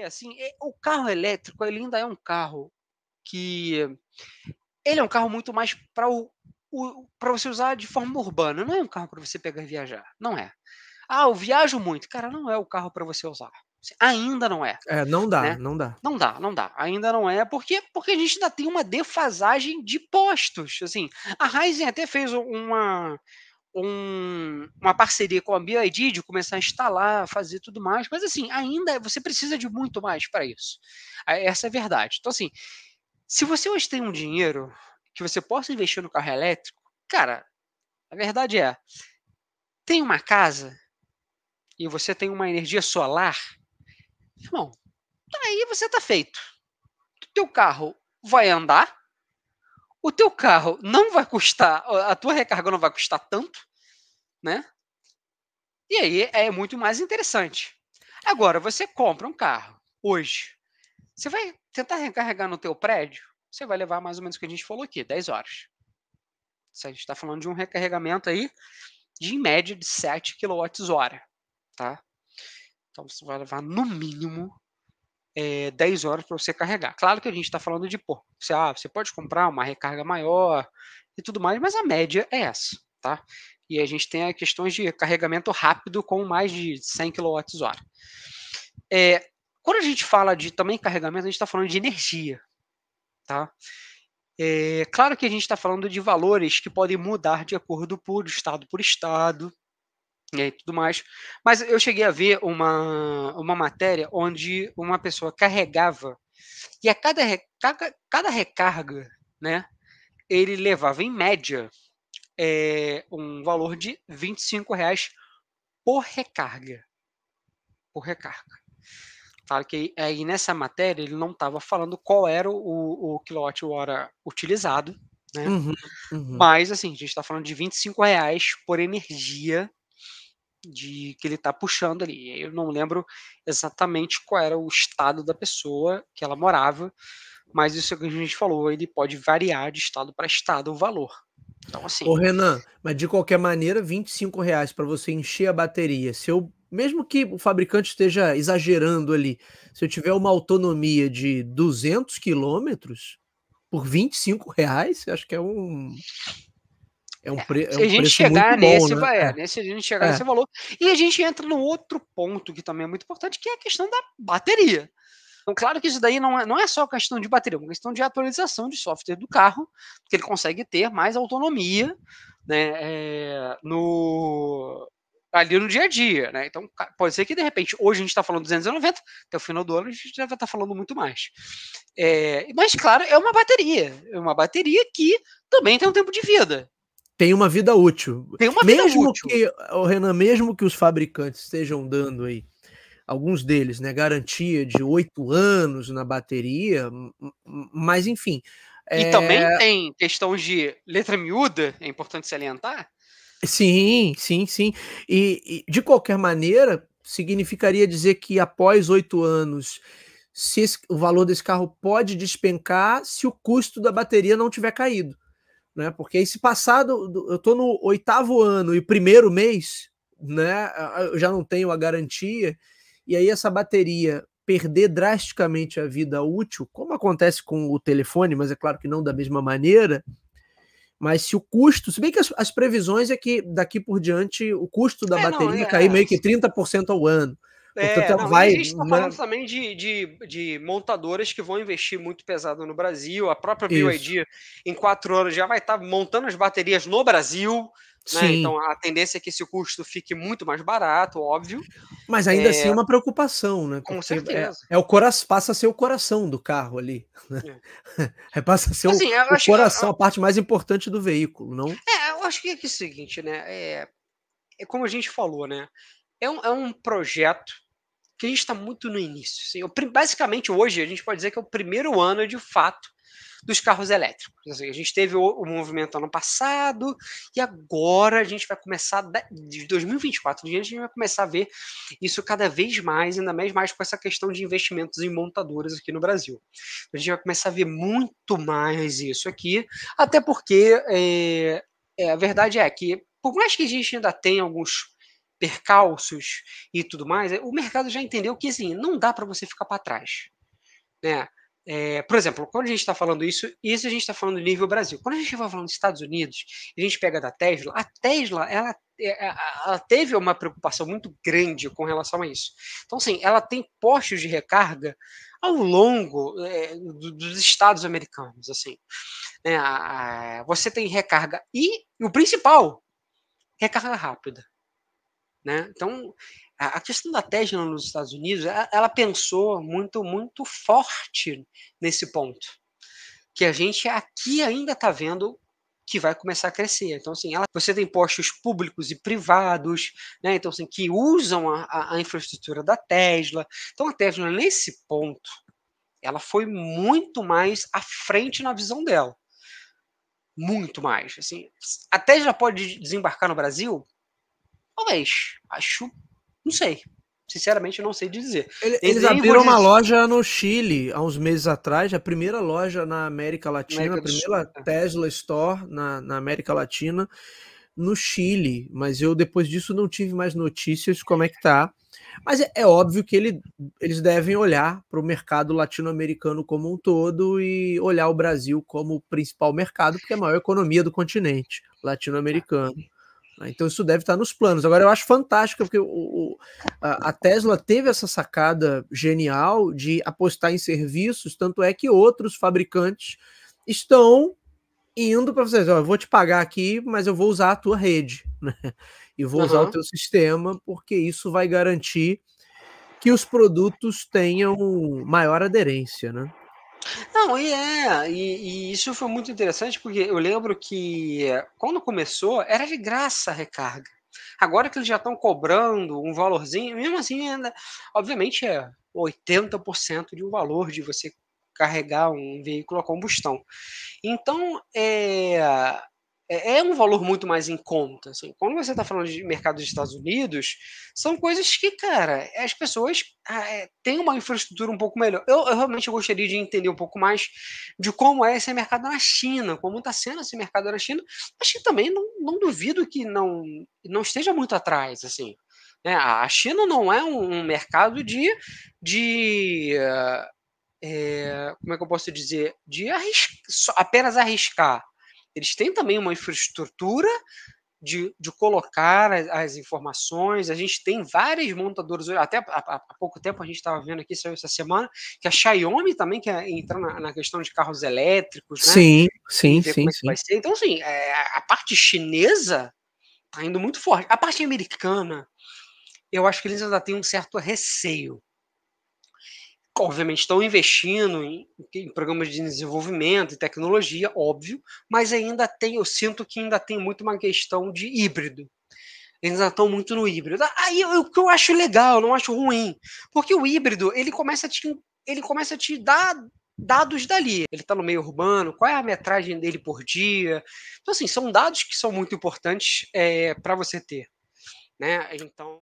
É assim, é, o carro elétrico ele ainda é um carro que ele é um carro muito mais para o, o para você usar de forma urbana, não é um carro para você pegar e viajar, não é. Ah, eu viajo muito, cara, não é o carro para você usar. Assim, ainda não é. É, não dá, né? não dá. Não dá, não dá. Ainda não é, porque porque a gente ainda tem uma defasagem de postos. Assim, a Ryzen até fez uma um, uma parceria com a BioID de começar a instalar, fazer tudo mais, mas assim, ainda você precisa de muito mais para isso. Ah, essa é a verdade. Então, assim, se você hoje tem um dinheiro que você possa investir no carro elétrico, cara, a verdade é, tem uma casa e você tem uma energia solar, irmão, tá aí você está feito. O teu carro vai andar, o teu carro não vai custar, a tua recarga não vai custar tanto, né? E aí é muito mais interessante. Agora, você compra um carro hoje, você vai tentar recarregar no teu prédio, você vai levar mais ou menos o que a gente falou aqui, 10 horas. a gente está falando de um recarregamento aí de, em média, de 7 kWh, tá? Então, você vai levar, no mínimo, é, eh, 10 horas para você carregar. Claro que a gente está falando de, pô, você, ah, você pode comprar uma recarga maior e tudo mais, mas a média é essa, tá? E a gente tem questões de carregamento rápido com mais de 100 kWh. É, quando a gente fala de também carregamento, a gente está falando de energia, tá? É, claro que a gente está falando de valores que podem mudar de acordo por estado por estado, e tudo mais. Mas eu cheguei a ver uma, uma matéria onde uma pessoa carregava e a cada, cada, cada recarga, né, ele levava em média é, um valor de 25 reais por recarga. Por recarga. Claro que aí nessa matéria ele não estava falando qual era o, o quilowatt-hora utilizado, né? Uhum, uhum. Mas assim, a gente está falando de 25 reais por energia de que ele está puxando ali. Eu não lembro exatamente qual era o estado da pessoa que ela morava, mas isso é que a gente falou, ele pode variar de estado para estado o valor. Então, assim. Ô, Renan, mas de qualquer maneira, 25 reais para você encher a bateria. Se eu, mesmo que o fabricante esteja exagerando ali, se eu tiver uma autonomia de 200 quilômetros por 25 reais, acho que é um é um, é, pre, é, se é um a gente chegar nesse, né? é, é nesse né, a gente chegar é. nesse valor. E a gente entra no outro ponto que também é muito importante, que é a questão da bateria. Então, claro que isso daí não é, não é só questão de bateria, é uma questão de atualização de software do carro, porque ele consegue ter mais autonomia né, é, no, ali no dia a dia. Né? Então, pode ser que, de repente, hoje a gente está falando 290, até o final do ano a gente já vai estar tá falando muito mais. É, mas, claro, é uma bateria. É uma bateria que também tem um tempo de vida tem uma vida útil. Tem uma vida mesmo útil. Que, oh, Renan, mesmo que os fabricantes estejam dando aí, alguns deles, né, garantia de oito anos na bateria, mas enfim. E é... também tem questão de letra miúda, é importante salientar. Sim, sim, sim. E, e de qualquer maneira, significaria dizer que após oito anos se esse, o valor desse carro pode despencar se o custo da bateria não tiver caído né? Porque esse passado, eu estou no oitavo ano e primeiro mês, né? Eu já não tenho a garantia, e aí essa bateria perder drasticamente a vida útil, como acontece com o telefone, mas é claro que não da mesma maneira. Mas se o custo, se bem que as, as previsões é que daqui por diante o custo da é, bateria não, é, cair meio que 30% ao ano. Então é, não, vai, a gente está né? falando também de, de, de, montadoras que vão investir muito pesado no Brasil. A própria BYD, em quatro anos, já vai estar tá montando as baterias no Brasil. Né? Então a tendência é que esse custo fique muito mais barato, óbvio. Mas ainda assim é... assim é uma preocupação, né? Porque Com é, certeza. É, é o coração, passa a ser o coração do carro ali. Né? É. é passa a ser assim, o, o coração, que... a parte mais importante do veículo, não? É, eu acho que é, que é o seguinte, né? É, é como a gente falou, né? É um, é um projeto que a gente está muito no início. Assim, eu, basicamente, hoje, a gente pode dizer que é o primeiro ano, de fato, dos carros elétricos. Assim, a gente teve o, o, movimento ano passado e agora a gente vai começar, de 2024 em diante, a gente vai começar a ver isso cada vez mais, ainda mais, mais com essa questão de investimentos em montadoras aqui no Brasil. A gente vai começar a ver muito mais isso aqui, até porque é, é, a verdade é que, por mais que a gente ainda tenha alguns percalços e tudo mais, é, o mercado já entendeu que assim, não dá para você ficar para trás. Né? É, por exemplo, quando a gente está falando isso, isso a gente está falando nível Brasil. Quando a gente vai falando dos Estados Unidos, a gente pega da Tesla, a Tesla, ela, é, ela teve uma preocupação muito grande com relação a isso. Então, assim, ela tem postos de recarga ao longo é, dos estados americanos, assim. É, a, a, você tem recarga e, e o principal, recarga rápida. Né? Então, a questão da Tesla nos Estados Unidos, ela pensou muito, muito forte nesse ponto, que a gente aqui ainda está vendo que vai começar a crescer. Então, assim, ela, você tem postos públicos e privados, né? Então, assim, que usam a, a infraestrutura da Tesla. Então, a Tesla, nesse ponto, ela foi muito mais à frente na visão dela. Muito mais. Assim, a Tesla pode desembarcar no Brasil? Talvez. Acho. Não sei. Sinceramente, não sei dizer. Eles, eles abriram uma dizer... loja no Chile há uns meses atrás, a primeira loja na América Latina, América a primeira é. Tesla Store na, na América Latina, no Chile. Mas eu, depois disso, não tive mais notícias como é que tá. Mas é, é óbvio que ele, eles devem olhar para o mercado latino-americano como um todo e olhar o Brasil como o principal mercado, porque é a maior economia do continente latino-americano. Ah né? Então isso deve estar nos planos. Agora eu acho fantástico porque o, o, a, Tesla teve essa sacada genial de apostar em serviços, tanto é que outros fabricantes estão indo para vocês, eu vou te pagar aqui, mas eu vou usar a tua rede, né? E vou uhum. usar o teu sistema porque isso vai garantir que os produtos tenham maior aderência, né? Não, e é, e, e, isso foi muito interessante, porque eu lembro que eh, quando começou, era de graça a recarga. Agora que eles já estão cobrando um valorzinho, mesmo assim, ainda, obviamente é 80% de um valor de você carregar um veículo a combustão. Então, é, é, é, um valor muito mais em conta. Assim. Quando você está falando de mercado dos Estados Unidos, são coisas que, cara, as pessoas ah, é, têm uma infraestrutura um pouco melhor. Eu, eu, realmente gostaria de entender um pouco mais de como é esse mercado na China, como está sendo esse mercado na China, Acho que também não, não duvido que não, não esteja muito atrás, assim. Né? A China não é um, mercado de... de é, como é que eu posso dizer? De arrisca, apenas arriscar eles têm também uma infraestrutura de, de colocar as, as, informações. A gente tem várias montadoras, até há, pouco tempo a gente estava vendo aqui essa semana, que a Xiaomi também quer entrar na, na questão de carros elétricos, né? Sim, sim, sim. É sim. Então, assim, é, a parte chinesa está indo muito forte. A parte americana, eu acho que eles ainda têm um certo receio obviamente estão investindo em, em, programas de desenvolvimento e tecnologia, óbvio, mas ainda tem, eu sinto que ainda tem muito uma questão de híbrido. Eles ainda estão muito no híbrido. Aí o que eu acho legal, não acho ruim, porque o híbrido ele começa a te, ele começa a te dar dados dali. Ele está no meio urbano, qual é a metragem dele por dia. Então, assim, são dados que são muito importantes é, para você ter. Né? Então.